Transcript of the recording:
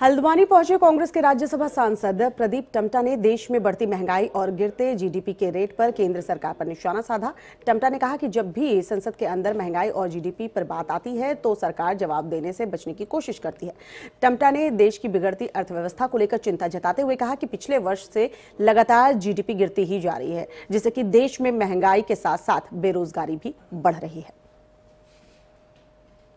हल्द्वानी पहुंचे कांग्रेस के राज्यसभा सांसद प्रदीप टमटा ने देश में बढ़ती महंगाई और गिरते जीडीपी के रेट पर केंद्र सरकार पर निशाना साधा टमटा ने कहा कि जब भी संसद के अंदर महंगाई और जीडीपी पर बात आती है तो सरकार जवाब देने से बचने की कोशिश करती है टमटा ने देश की बिगड़ती अर्थव्यवस्था को लेकर चिंता जताते हुए कहा कि पिछले वर्ष से लगातार जीडीपी गिरती ही जा रही है जिससे कि देश में महंगाई के साथ साथ बेरोजगारी भी बढ़ रही है